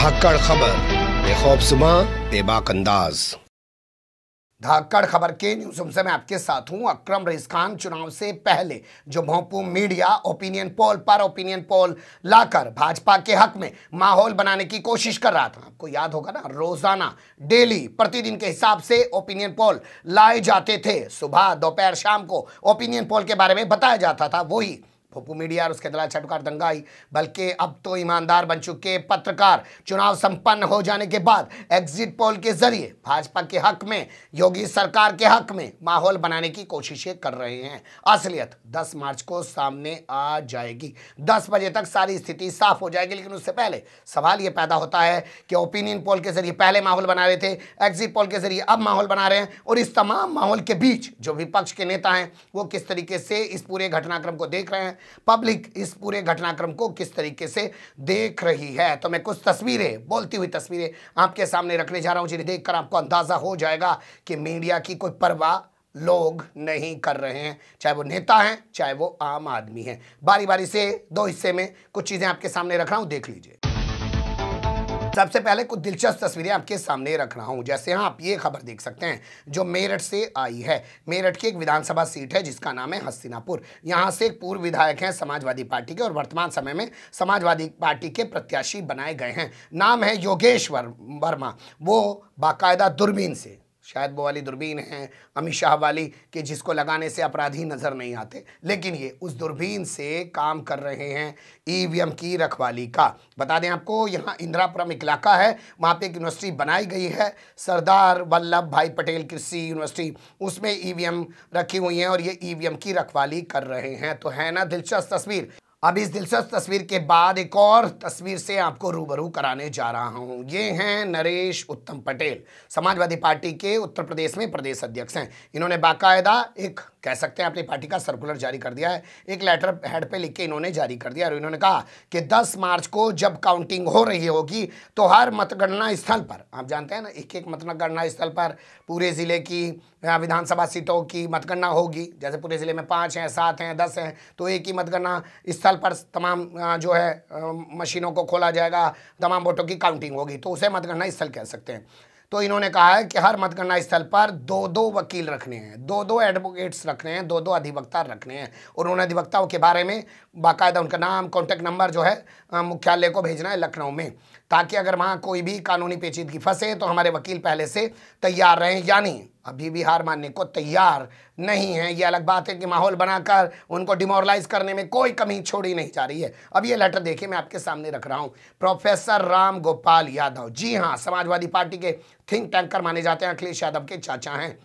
धाकड़ खबर बेखौफ सुबह बेबाक अंदाज धाकड़ खबर के न्यूज से मैं आपके साथ हूं अक्रम रईस खान चुनाव से पहले जो भोपू मीडिया ओपिनियन पोल पर ओपिनियन पोल लाकर भाजपा के हक में माहौल बनाने की कोशिश कर रहा था आपको याद होगा ना रोजाना डेली प्रतिदिन के हिसाब से ओपिनियन पोल लाए जाते थे सुबह दोपहर शाम को ओपिनियन पोल के बारे में बताया जाता था वही पप्पू मीडिया और उसके छटकार दंगा दंगाई बल्कि अब तो ईमानदार बन चुके पत्रकार चुनाव संपन्न हो जाने के बाद एग्जिट पोल के जरिए भाजपा के हक में योगी सरकार के हक में माहौल बनाने की कोशिशें कर रहे हैं असलियत 10 मार्च को सामने आ जाएगी 10 बजे तक सारी स्थिति साफ हो जाएगी लेकिन उससे पहले सवाल ये पैदा होता है कि ओपिनियन पोल के जरिए पहले माहौल बना रहे थे एग्जिट पोल के जरिए अब माहौल बना रहे हैं और इस तमाम माहौल के बीच जो विपक्ष के नेता हैं वो किस तरीके से इस पूरे घटनाक्रम को देख रहे हैं पब्लिक इस पूरे घटनाक्रम को किस तरीके से देख रही है तो मैं कुछ तस्वीरें बोलती हुई तस्वीरें आपके सामने रखने जा रहा हूं जिन्हें देखकर आपको अंदाज़ा हो जाएगा कि मीडिया की कोई परवाह लोग नहीं कर रहे हैं चाहे वो नेता हैं चाहे वो आम आदमी हैं बारी बारी से दो हिस्से में कुछ चीज़ें आपके सामने रख रहा हूं देख लीजिए सबसे पहले कुछ दिलचस्प तस्वीरें आपके सामने रख रहा हूं जैसे हाँ आप ये खबर देख सकते हैं जो मेरठ से आई है मेरठ की एक विधानसभा सीट है जिसका नाम है हस्तिनापुर यहाँ से एक पूर्व विधायक हैं समाजवादी पार्टी के और वर्तमान समय में समाजवादी पार्टी के प्रत्याशी बनाए गए हैं नाम है योगेश्वर वर्मा वो बाकायदा दूरबीन से शायद वो वाली दूरबीन है अमित शाह वाली कि जिसको लगाने से अपराधी नज़र नहीं आते लेकिन ये उस दूरबीन से काम कर रहे हैं ईवीएम की रखवाली का बता दें आपको यहाँ इंदिरापुरम एक इलाका है वहाँ पे एक यूनिवर्सिटी बनाई गई है सरदार वल्लभ भाई पटेल कृषि यूनिवर्सिटी उसमें ई रखी हुई हैं और ये ई की रखवाली कर रहे हैं तो है ना दिलचस्प तस्वीर अब इस दिलचस्प तस्वीर के बाद एक और तस्वीर से आपको रूबरू कराने जा रहा हूं ये हैं नरेश उत्तम पटेल समाजवादी पार्टी के उत्तर प्रदेश में प्रदेश अध्यक्ष हैं इन्होंने बाकायदा एक कह सकते हैं अपनी पार्टी का सर्कुलर जारी कर दिया है एक लेटर हेड पे लिख के इन्होंने जारी कर दिया और इन्होंने कहा कि 10 मार्च को जब काउंटिंग हो रही होगी तो हर मतगणना स्थल पर आप जानते हैं ना एक एक मतगणना स्थल पर पूरे ज़िले की विधानसभा सीटों की मतगणना होगी जैसे पूरे ज़िले में पाँच हैं सात हैं दस हैं तो एक ही मतगणना स्थल पर तमाम जो है मशीनों को खोला जाएगा तमाम वोटों की काउंटिंग होगी तो उसे मतगणना स्थल कह सकते हैं तो इन्होंने कहा है कि हर मतगणना स्थल पर दो दो वकील रखने हैं दो दो एडवोकेट्स रखने हैं दो दो अधिवक्ता रखने हैं और उन अधिवक्ताओं के बारे में बाकायदा उनका नाम कॉन्टैक्ट नंबर जो है मुख्यालय को भेजना है लखनऊ में ताकि अगर वहाँ कोई भी कानूनी पेचीदगी फंसे तो हमारे वकील पहले से तैयार रहें यानी अभी भी हार मानने को तैयार नहीं है ये अलग बात है कि माहौल बनाकर उनको डिमोरलाइज करने में कोई कमी छोड़ी नहीं जा रही है अब ये लेटर देखिए मैं आपके सामने रख रहा हूँ प्रोफेसर राम गोपाल यादव जी हाँ समाजवादी पार्टी के थिंक टैंकर माने जाते हैं अखिलेश यादव के चाचा हैं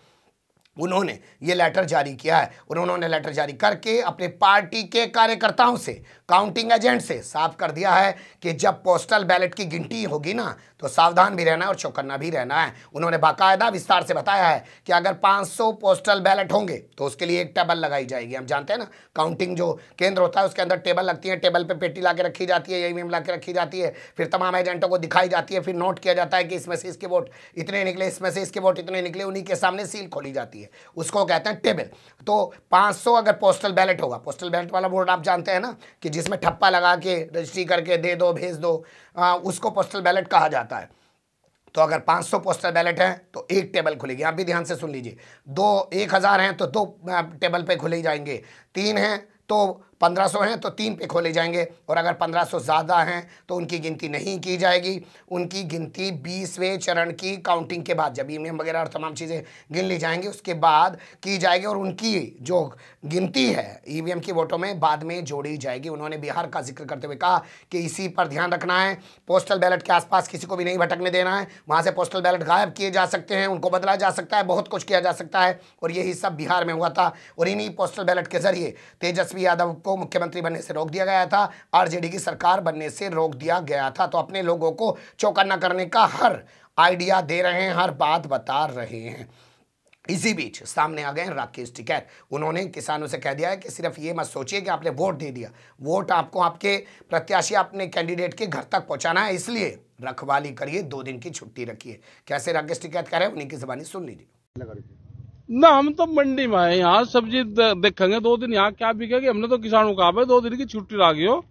उन्होंने ये लेटर जारी किया है और उन्होंने लेटर जारी करके अपने पार्टी के कार्यकर्ताओं से काउंटिंग एजेंट से साफ कर दिया है कि जब पोस्टल बैलेट की गिनती होगी ना तो सावधान भी रहना है और चौकन्ना भी रहना है उन्होंने बाकायदा विस्तार से बताया है कि अगर 500 पोस्टल बैलेट होंगे तो उसके लिए एक टेबल लगाई जाएगी हम जानते हैं ना काउंटिंग जो केंद्र होता है उसके अंदर टेबल लगती है टेबल पर पे पेटी ला के रखी जाती है ई ला के रखी जाती है फिर तमाम एजेंटों को दिखाई जाती है फिर नोट किया जाता है कि इसमें से इसके वोट इतने निकले इसमें से इसके वोट इतने निकले उन्हीं के सामने सील खोली जाती है उसको कहते हैं टेबल तो पाँच अगर पोस्टल बैलेट होगा पोस्टल बैलेट वाला वोट आप जानते हैं ना कि जिसमें ठप्पा लगा के रजिस्ट्री करके दे दो भेज दो आ, हाँ, उसको पोस्टल बैलेट कहा जाता है जाता है तो अगर 500 पोस्टल बैलेट हैं तो एक टेबल खुलेगी आप भी ध्यान से सुन लीजिए दो एक हज़ार हैं तो दो टेबल पे खुले ही जाएंगे तीन हैं तो 1500 हैं तो तीन पे खोले जाएंगे और अगर 1500 ज़्यादा हैं तो उनकी गिनती नहीं की जाएगी उनकी गिनती बीसवें चरण की काउंटिंग के बाद जब ई वगैरह और तमाम चीज़ें गिन ली जाएंगी उसके बाद की जाएगी और उनकी जो गिनती है ई e की वोटों में बाद में जोड़ी जाएगी उन्होंने बिहार का जिक्र करते हुए कहा कि इसी पर ध्यान रखना है पोस्टल बैलेट के आसपास किसी को भी नहीं भटकने देना है वहाँ से पोस्टल बैलेट गायब किए जा सकते हैं उनको बदला जा सकता है बहुत कुछ किया जा सकता है और यही सब बिहार में हुआ था और इन्हीं पोस्टल बैलेट के जरिए तेजस्वी यादव को मुख्यमंत्री बनने से रोक दिया गया था आरजेडी की सरकार बनने से रोक दिया गया था तो अपने लोगों को चौकन्ना करने का हर आइडिया दे रहे हैं हर बात बता रहे हैं इसी बीच सामने आ गए राकेश टिकैत उन्होंने किसानों से कह दिया है कि सिर्फ ये मत सोचिए कि आपने वोट दे दिया वोट आपको आपके प्रत्याशी अपने कैंडिडेट के घर तक पहुंचाना है इसलिए रखवाली करिए दो दिन की छुट्टी रखिए कैसे राकेश टिकैत कह रहे हैं उन्हीं की जबानी सुन लीजिए ना हम तो मंडी में आए यहाँ सब्जी देखेंगे दो दिन यहाँ क्या बिकेगी हमने तो किसानों का दो दिन की छुट्टी ला गई हो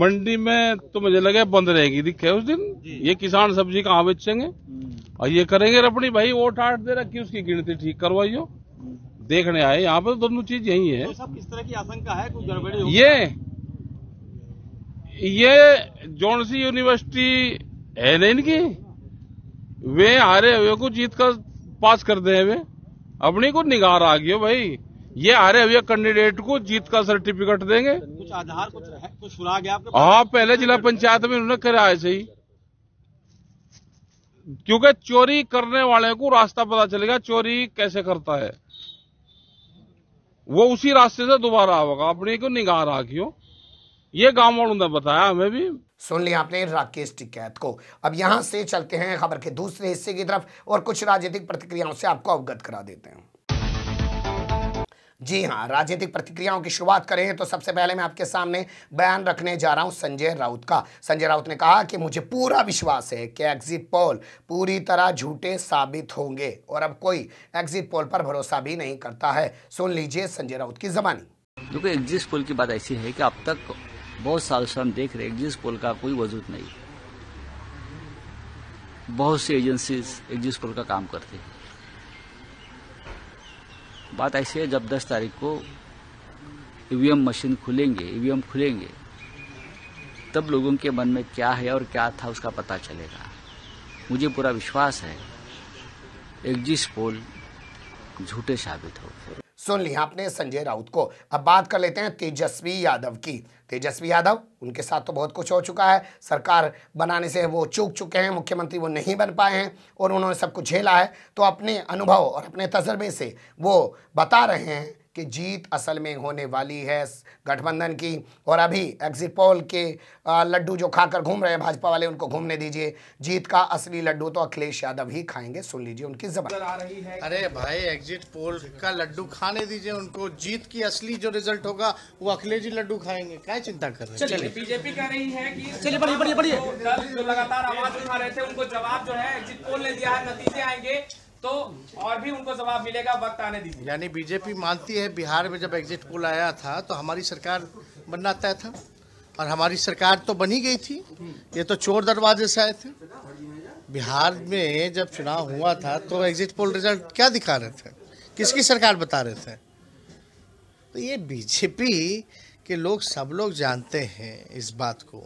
मंडी में तो मुझे लगे बंद रहेगी दिखे उस दिन ये किसान सब्जी कहाँ बेचेंगे हम्म। और ये करेंगे अपनी भाई वोट आठ दे रखी उसकी गिनती ठीक करवाइयो हम्म। देखने आए यहाँ पर तो दोनों चीज यही है तो तरह की आशंका है कुछ गड़बड़ी ये ये जौनसी यूनिवर्सिटी है नहीं इनकी वे हारे हुए को जीत का पास कर दे वे अपनी को निगार आ गई भाई ये रहे अभी कैंडिडेट को जीत का सर्टिफिकेट देंगे कुछ आधार कुछ रहे, कुछ सुना गया आपके हाँ पहले जिला पंचायत में उन्होंने कराया ऐसे ही क्योंकि चोरी करने वाले को रास्ता पता चलेगा चोरी कैसे करता है वो उसी रास्ते से दोबारा आवेगा अपने को आ रखियो ये गांव वालों ने बताया हमें भी सुन लिया आपने राकेश टिकैत को अब यहाँ से चलते हैं खबर के दूसरे हिस्से की तरफ और कुछ राजनीतिक प्रतिक्रियाओं से आपको अवगत करा देते हैं जी हाँ राजनीतिक प्रतिक्रियाओं की शुरुआत करें तो सबसे पहले मैं आपके सामने बयान रखने जा रहा हूँ संजय राउत का संजय राउत ने कहा कि मुझे पूरा विश्वास है कि एग्जिट पोल पूरी तरह झूठे साबित होंगे और अब कोई एग्जिट पोल पर भरोसा भी नहीं करता है सुन लीजिए संजय राउत की जबानी देखो एग्जिट पोल की बात ऐसी है कि अब तक बहुत साल से हम देख रहे एग्जिस्ट पोल का कोई वजूद नहीं बहुत सी एजेंसीज एग्जिस्ट पोल का काम करती है बात ऐसी है जब 10 तारीख को ईवीएम मशीन खुलेंगे ईवीएम खुलेंगे तब लोगों के मन में क्या है और क्या था उसका पता चलेगा मुझे पूरा विश्वास है एग्जिस्ट पोल झूठे साबित हो सुन लिया आपने संजय राउत को अब बात कर लेते हैं तेजस्वी यादव की तेजस्वी यादव उनके साथ तो बहुत कुछ हो चुका है सरकार बनाने से वो चूक चुके हैं मुख्यमंत्री वो नहीं बन पाए हैं और उन्होंने सब कुछ झेला है तो अपने अनुभव और अपने तजर्बे से वो बता रहे हैं कि जीत असल में होने वाली है गठबंधन की और अभी एग्जिट पोल के लड्डू जो खाकर घूम रहे हैं भाजपा वाले उनको घूमने दीजिए जीत का असली लड्डू तो अखिलेश यादव ही खाएंगे सुन लीजिए उनकी जबान अरे भाई एग्जिट पोल का लड्डू खाने दीजिए उनको जीत की असली जो रिजल्ट होगा वो अखिलेश जी लड्डू खाएंगे क्या चिंता कर रहे हैं बीजेपी कह रही है कि चलिए बढ़िए बढ़िए बढ़िए लगातार आवाज उठा रहे थे उनको जवाब जो है एग्जिट पोल ने दिया है नतीजे आएंगे तो और भी उनको जवाब मिलेगा वक्त आने दीजिए यानी बीजेपी मानती है बिहार में जब एग्जिट पोल आया था तो हमारी सरकार बनना तय था और हमारी सरकार तो बनी गई थी ये तो चोर दरवाजे से आए थे बिहार में जब चुनाव हुआ था तो एग्जिट पोल रिजल्ट क्या दिखा रहे थे किसकी सरकार बता रहे थे तो ये बीजेपी के लोग सब लोग जानते हैं इस बात को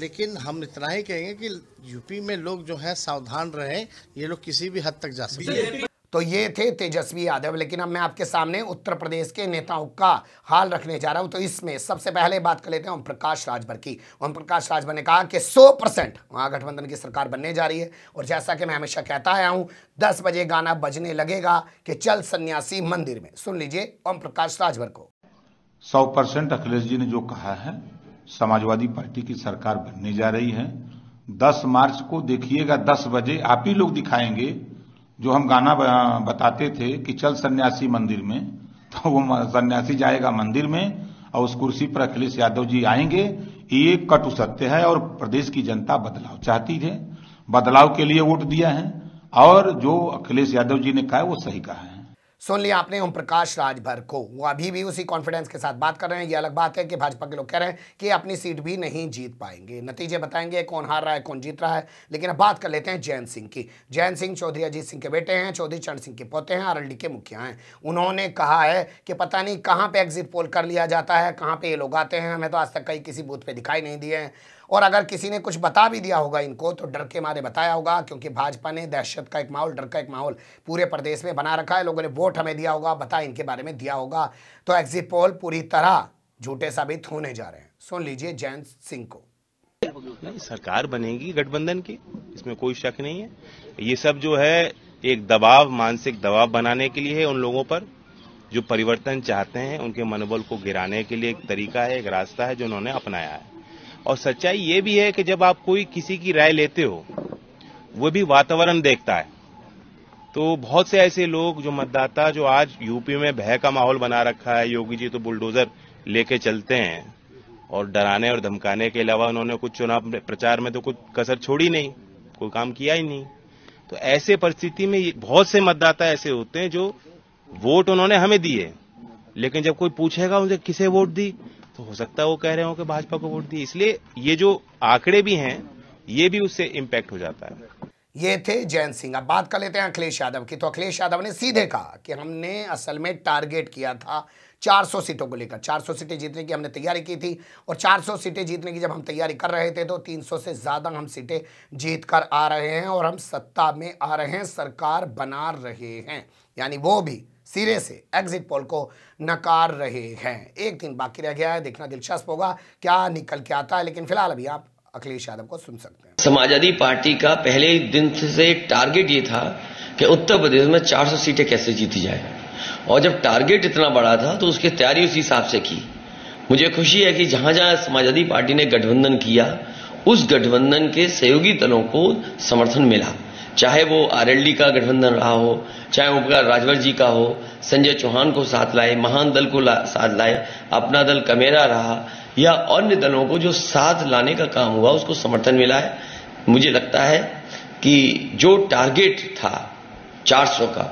लेकिन हम इतना ही कहेंगे कि यूपी में लोग जो है सावधान रहे ये लोग किसी भी हद तक जा सकते तो ये थे तेजस्वी यादव लेकिन अब मैं आपके सामने उत्तर प्रदेश के नेताओं का हाल रखने जा रहा हूं तो इसमें सबसे पहले बात कर लेते हैं ओम प्रकाश राजभर की ओम प्रकाश राजभर ने कहा कि 100 परसेंट महागठबंधन की सरकार बनने जा रही है और जैसा कि मैं हमेशा कहता आया हूं 10 बजे गाना बजने लगेगा कि चल सन्यासी मंदिर में सुन लीजिए ओम प्रकाश राजभर को सौ परसेंट अखिलेश जी ने जो कहा है समाजवादी पार्टी की सरकार बनने जा रही है 10 मार्च को देखिएगा 10 बजे आप ही लोग दिखाएंगे जो हम गाना बताते थे कि चल सन्यासी मंदिर में तो वो सन्यासी जाएगा मंदिर में और उस कुर्सी पर अखिलेश यादव जी आएंगे ये कटु सत्य है और प्रदेश की जनता बदलाव चाहती है बदलाव के लिए वोट दिया है और जो अखिलेश यादव जी ने कहा है वो सही कहा है सुन लिया आपने ओम प्रकाश राजभर को वो अभी भी उसी कॉन्फिडेंस के साथ बात कर रहे हैं ये अलग बात है कि भाजपा के लोग कह रहे हैं कि अपनी सीट भी नहीं जीत पाएंगे नतीजे बताएंगे कौन हार रहा है कौन जीत रहा है लेकिन अब बात कर लेते हैं जयंत सिंह की जयंत सिंह चौधरी अजीत सिंह के बेटे हैं चौधरी चरण सिंह के पोते हैं आर के मुखिया हैं उन्होंने कहा है कि पता नहीं कहाँ पर एग्जिट पोल कर लिया जाता है कहाँ पर ये लोग आते हैं हमें तो आज तक कहीं किसी बूथ पर दिखाई नहीं दिए हैं और अगर किसी ने कुछ बता भी दिया होगा इनको तो डर के मारे बताया होगा क्योंकि भाजपा ने दहशत का एक माहौल डर का एक माहौल पूरे प्रदेश में बना रखा है लोगों ने वोट हमें दिया होगा बता इनके बारे में दिया होगा तो एग्जिट पोल पूरी तरह झूठे साबित होने जा रहे हैं सुन लीजिए जयंत सिंह को नहीं सरकार बनेगी गठबंधन की इसमें कोई शक नहीं है ये सब जो है एक दबाव मानसिक दबाव बनाने के लिए है उन लोगों पर जो परिवर्तन चाहते हैं उनके मनोबल को गिराने के लिए एक तरीका है एक रास्ता है जो उन्होंने अपनाया है और सच्चाई ये भी है कि जब आप कोई किसी की राय लेते हो वो भी वातावरण देखता है तो बहुत से ऐसे लोग जो मतदाता जो आज यूपी में भय का माहौल बना रखा है योगी जी तो बुलडोजर लेके चलते हैं और डराने और धमकाने के अलावा उन्होंने कुछ चुनाव प्रचार में तो कुछ कसर छोड़ी नहीं कोई काम किया ही नहीं तो ऐसे परिस्थिति में बहुत से मतदाता ऐसे होते हैं जो वोट उन्होंने हमें दिए लेकिन जब कोई पूछेगा उनसे किसे वोट दी तो हो सकता है वो कह रहे हो कि भाजपा को वोट दिए इसलिए ये जो आंकड़े भी हैं ये भी उससे इम्पैक्ट हो जाता है ये थे जयंत सिंह अब बात कर लेते हैं अखिलेश यादव की तो अखिलेश यादव ने सीधे कहा कि हमने असल में टारगेट किया था 400 सीटों को लेकर 400 सीटें जीतने की हमने तैयारी की थी और 400 सीटें जीतने की जब हम तैयारी कर रहे थे तो 300 से ज़्यादा हम सीटें जीत कर आ रहे हैं और हम सत्ता में आ रहे हैं सरकार बना रहे हैं यानी वो भी सिरे से एग्जिट पोल को नकार रहे हैं एक दिन बाकी रह गया है देखना दिलचस्प होगा क्या निकल के आता है लेकिन फिलहाल अभी आप अखिलेश यादव को सुन सकते हैं समाजवादी पार्टी का पहले दिन से टारगेट ये था कि उत्तर प्रदेश में 400 सीटें कैसे जीती जाए और जब टारगेट इतना बड़ा था तो उसकी तैयारी उसी हिसाब से की मुझे खुशी है कि जहां जहां समाजवादी पार्टी ने गठबंधन किया उस गठबंधन के सहयोगी दलों को समर्थन मिला चाहे वो आरएलडी का गठबंधन रहा हो चाहे उपकार राजवर जी का हो संजय चौहान को साथ लाए महान दल को ला, साथ लाए अपना दल कमेरा रहा या अन्य दलों को जो साथ लाने का काम हुआ उसको समर्थन मिला है मुझे लगता है कि जो टारगेट था 400 का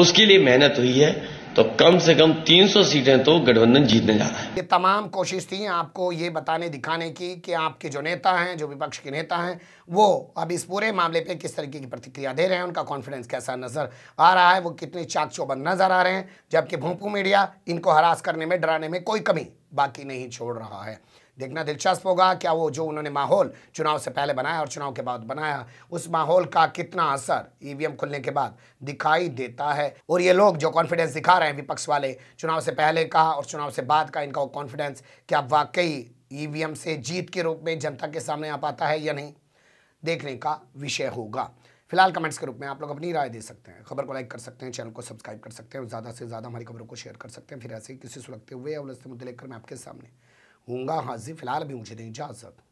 उसके लिए मेहनत हुई है तो कम से कम 300 सीटें तो गठबंधन जीतने जा रहा है ये तमाम कोशिश थी आपको ये बताने दिखाने की कि आपके जो नेता हैं जो विपक्ष के नेता हैं वो अब इस पूरे मामले पे किस तरीके की प्रतिक्रिया दे रहे हैं उनका कॉन्फिडेंस कैसा नज़र आ रहा है वो कितने चाक चौबंद नज़र आ रहे हैं जबकि भोंपू मीडिया इनको हरास करने में डराने में कोई कमी बाकी नहीं छोड़ रहा है देखना दिलचस्प होगा क्या वो जो उन्होंने माहौल चुनाव से पहले बनाया और चुनाव के बाद बनाया उस माहौल का कितना असर ईवीएम खुलने के बाद दिखाई देता है और ये लोग जो कॉन्फिडेंस दिखा रहे हैं विपक्ष वाले चुनाव से पहले का और चुनाव से बाद का इनका कॉन्फिडेंस क्या वाकई ईवीएम से जीत के रूप में जनता के सामने आ पाता है या नहीं देखने का विषय होगा फिलहाल कमेंट्स के रूप में आप लोग अपनी राय दे सकते हैं खबर को लाइक कर सकते हैं चैनल को सब्सक्राइब कर सकते हैं और ज़्यादा से ज़्यादा हमारी खबरों को शेयर कर सकते हैं फिर ऐसे ही किसी सुलगते हुए या उलझते मुद्दे लेकर मैं आपके सामने وهم غير حاضرين في العالم يوجد إنجازا